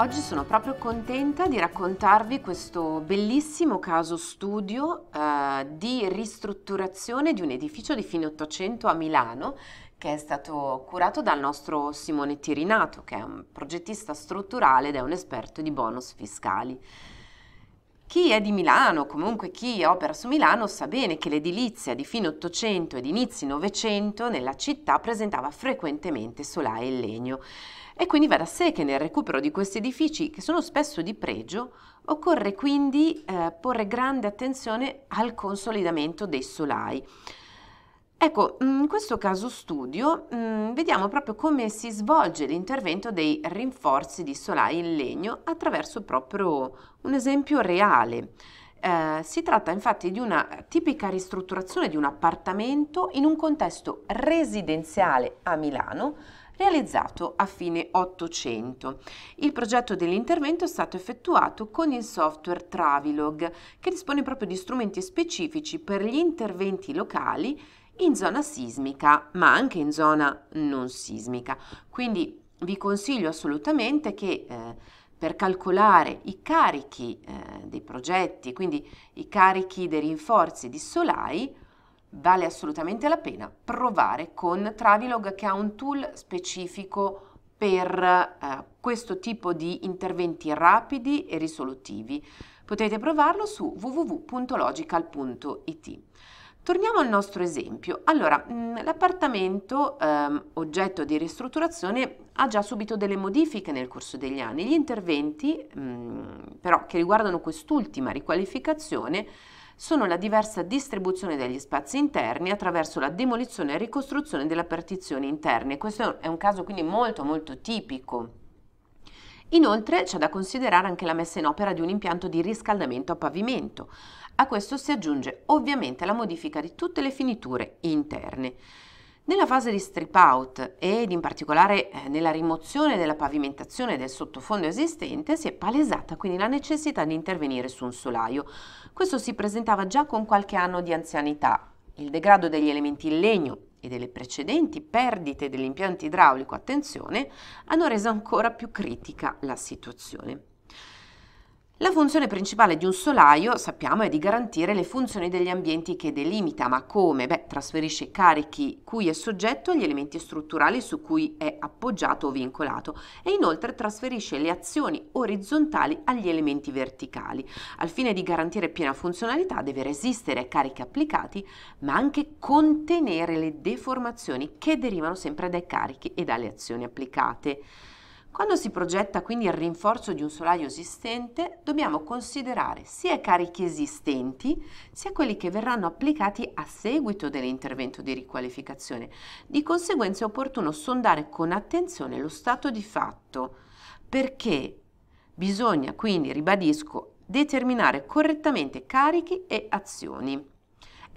Oggi sono proprio contenta di raccontarvi questo bellissimo caso studio eh, di ristrutturazione di un edificio di fine 800 a Milano che è stato curato dal nostro Simone Tirinato, che è un progettista strutturale ed è un esperto di bonus fiscali. Chi è di Milano, comunque chi opera su Milano, sa bene che l'edilizia di fine 800 ed inizi 900 nella città presentava frequentemente solai e legno. E quindi va da sé che nel recupero di questi edifici, che sono spesso di pregio, occorre quindi eh, porre grande attenzione al consolidamento dei solai. Ecco, mm, in questo caso studio mm, vediamo proprio come si svolge l'intervento dei rinforzi di solai in legno attraverso proprio un esempio reale. Eh, si tratta infatti di una tipica ristrutturazione di un appartamento in un contesto residenziale a Milano realizzato a fine 800. Il progetto dell'intervento è stato effettuato con il software Travilog che dispone proprio di strumenti specifici per gli interventi locali in zona sismica, ma anche in zona non sismica. Quindi vi consiglio assolutamente che eh, per calcolare i carichi eh, dei progetti, quindi i carichi dei rinforzi di Solai, vale assolutamente la pena provare con Travilog che ha un tool specifico per eh, questo tipo di interventi rapidi e risolutivi. Potete provarlo su www.logical.it. Torniamo al nostro esempio. Allora, mm, l'appartamento, ehm, oggetto di ristrutturazione, ha già subito delle modifiche nel corso degli anni. Gli interventi, mh, mm, però, che riguardano quest'ultima riqualificazione, sono la diversa distribuzione degli spazi interni attraverso la demolizione e ricostruzione della partizione interne. Questo è un caso quindi molto molto tipico. Inoltre c'è da considerare anche la messa in opera di un impianto di riscaldamento a pavimento. A questo si aggiunge ovviamente la modifica di tutte le finiture interne. Nella fase di strip out ed in particolare eh, nella rimozione della pavimentazione del sottofondo esistente si è palesata quindi la necessità di intervenire su un solaio. Questo si presentava già con qualche anno di anzianità. Il degrado degli elementi in legno e delle precedenti perdite dell'impianto idraulico, attenzione, hanno reso ancora più critica la situazione. La funzione principale di un solaio, sappiamo, è di garantire le funzioni degli ambienti che delimita, ma come? Beh, trasferisce carichi cui è soggetto agli elementi strutturali su cui è appoggiato o vincolato e inoltre trasferisce le azioni orizzontali agli elementi verticali. Al fine di garantire piena funzionalità deve resistere ai carichi applicati, ma anche contenere le deformazioni che derivano sempre dai carichi e dalle azioni applicate. Quando si progetta quindi il rinforzo di un solaio esistente, dobbiamo considerare sia i carichi esistenti, sia quelli che verranno applicati a seguito dell'intervento di riqualificazione. Di conseguenza è opportuno sondare con attenzione lo stato di fatto, perché bisogna quindi, ribadisco, determinare correttamente carichi e azioni.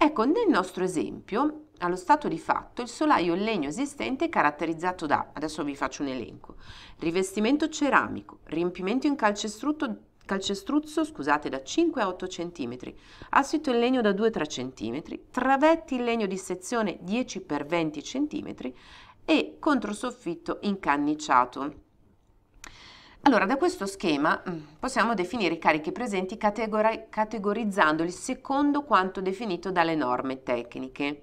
Ecco, nel nostro esempio, allo stato di fatto, il solaio in legno esistente è caratterizzato da, adesso vi faccio un elenco, rivestimento ceramico, riempimento in calcestrutto calcestruzzo scusate, da 5 a 8 cm, assito in legno da 2-3 cm, travetti in legno di sezione 10 x 20 cm e controsoffitto incanniciato. Allora, da questo schema mm, possiamo definire i carichi presenti categori- categorizzandoli secondo quanto definito dalle norme tecniche.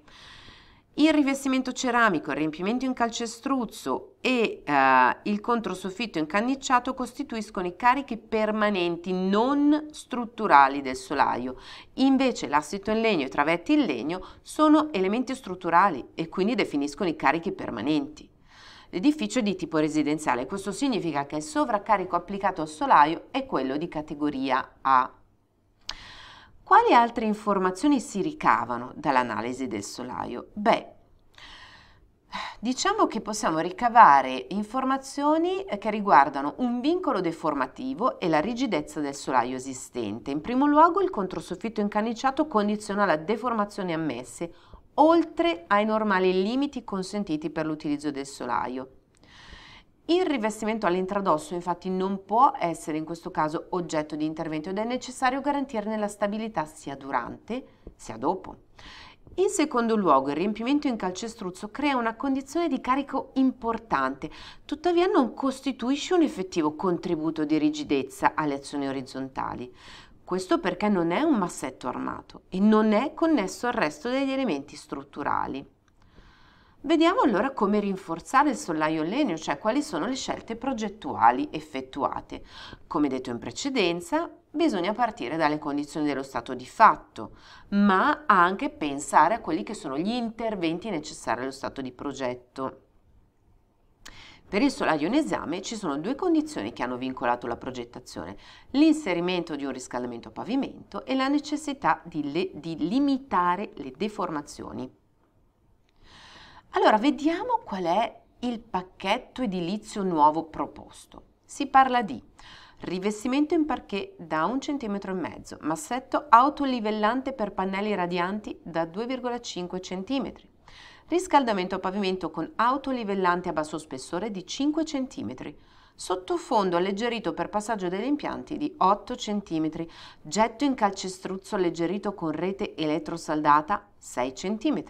Il rivestimento ceramico, il riempimento in calcestruzzo e eh, il controsoffitto incannicciato costituiscono i carichi permanenti non strutturali del solaio. Invece l'assito in legno e i travetti in legno sono elementi strutturali e quindi definiscono i carichi permanenti. L'edificio di tipo residenziale, questo significa che il sovraccarico applicato al solaio è quello di categoria A. Quali altre informazioni si ricavano dall'analisi del solaio? Beh, Diciamo che possiamo ricavare informazioni che riguardano un vincolo deformativo e la rigidezza del solaio esistente. In primo luogo il controsoffitto incaniciato condiziona la deformazione ammesse oltre ai normali limiti consentiti per l'utilizzo del solaio. Il rivestimento all'intradosso infatti non può essere in questo caso oggetto di intervento ed è necessario garantirne la stabilità sia durante sia dopo. In secondo luogo, il riempimento in calcestruzzo crea una condizione di carico importante, tuttavia non costituisce un effettivo contributo di rigidezza alle azioni orizzontali. Questo perché non è un massetto armato e non è connesso al resto degli elementi strutturali. Vediamo allora come rinforzare il sollaio in legno, cioè quali sono le scelte progettuali effettuate. Come detto in precedenza, bisogna partire dalle condizioni dello stato di fatto, ma anche pensare a quelli che sono gli interventi necessari allo stato di progetto. Per il solaio in esame ci sono due condizioni che hanno vincolato la progettazione, l'inserimento di un riscaldamento a pavimento e la necessità di, le, di limitare le deformazioni. Allora, vediamo qual è il pacchetto edilizio nuovo proposto. Si parla di rivestimento in parquet da un centimetro e mezzo, massetto autolivellante per pannelli radianti da 2,5 cm, Riscaldamento a pavimento con autolivellante a basso spessore di 5 cm. Sottofondo alleggerito per passaggio degli impianti di 8 cm. Getto in calcestruzzo alleggerito con rete elettrosaldata 6 cm.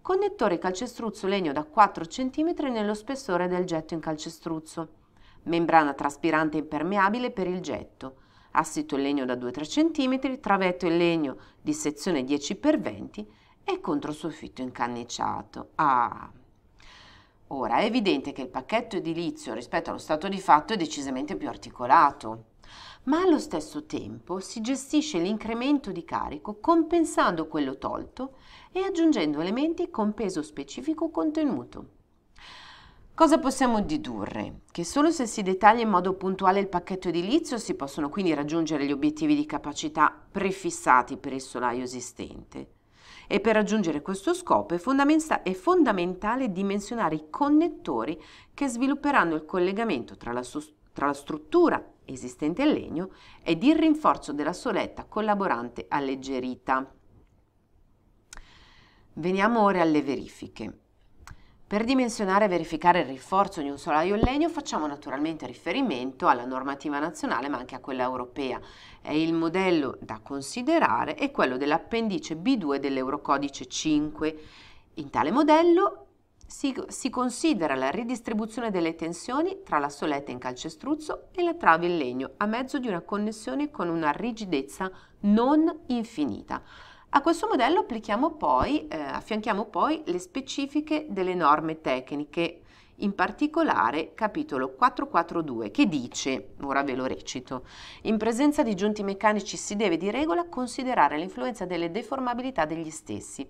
Connettore calcestruzzo legno da 4 cm nello spessore del getto in calcestruzzo. Membrana traspirante impermeabile per il getto. Assito in legno da 2-3 cm, travetto in legno di sezione 10x20 e contro il soffitto incanniciato. Ah! Ora, è evidente che il pacchetto edilizio rispetto allo stato di fatto è decisamente più articolato, ma allo stesso tempo si gestisce l'incremento di carico compensando quello tolto e aggiungendo elementi con peso specifico contenuto. Cosa possiamo dedurre? Che solo se si dettaglia in modo puntuale il pacchetto edilizio si possono quindi raggiungere gli obiettivi di capacità prefissati per il solaio esistente e per raggiungere questo scopo è, fondamenta- è fondamentale dimensionare i connettori che svilupperanno il collegamento tra la, su- tra la struttura esistente in legno ed il rinforzo della soletta collaborante alleggerita. Veniamo ora alle verifiche. Per dimensionare e verificare il rinforzo di un solaio in legno facciamo naturalmente riferimento alla normativa nazionale ma anche a quella europea. E il modello da considerare è quello dell'appendice B2 dell'Eurocodice 5. In tale modello si, si, considera la ridistribuzione delle tensioni tra la soletta in calcestruzzo e la trave in legno a mezzo di una connessione con una rigidezza non infinita. A questo modello poi, eh, affianchiamo poi le specifiche delle norme tecniche, in particolare capitolo 442 che dice, ora ve lo recito, in presenza di giunti meccanici si deve di regola considerare l'influenza delle deformabilità degli stessi.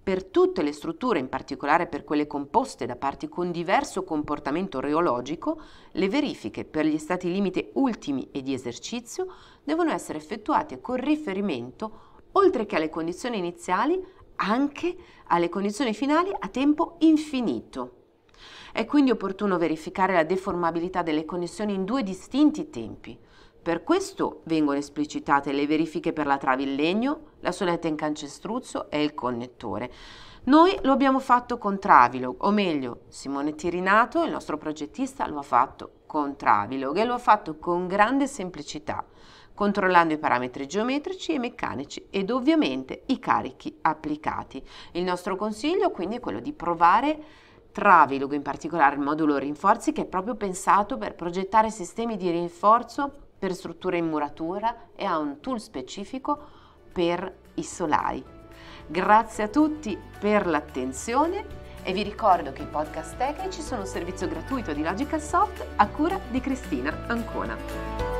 Per tutte le strutture, in particolare per quelle composte da parti con diverso comportamento reologico, le verifiche per gli stati limite ultimi e di esercizio devono essere effettuate con riferimento a oltre che alle condizioni iniziali, anche alle condizioni finali a tempo infinito. È quindi opportuno verificare la deformabilità delle connessioni in due distinti tempi. Per questo vengono esplicitate le verifiche per la trave in legno, la soletta in cancestruzzo e il connettore. Noi lo abbiamo fatto con Travilog, o meglio, Simone Tirinato, il nostro progettista, lo ha fatto con Travilog e lo ha fatto con grande semplicità controllando i parametri geometrici e meccanici ed ovviamente i carichi applicati. Il nostro consiglio quindi è quello di provare Travilug, in particolare il modulo rinforzi che è proprio pensato per progettare sistemi di rinforzo per strutture in muratura e ha un tool specifico per i solai. Grazie a tutti per l'attenzione e vi ricordo che i podcast tecnici sono un servizio gratuito di Logical Soft a cura di Cristina Ancona.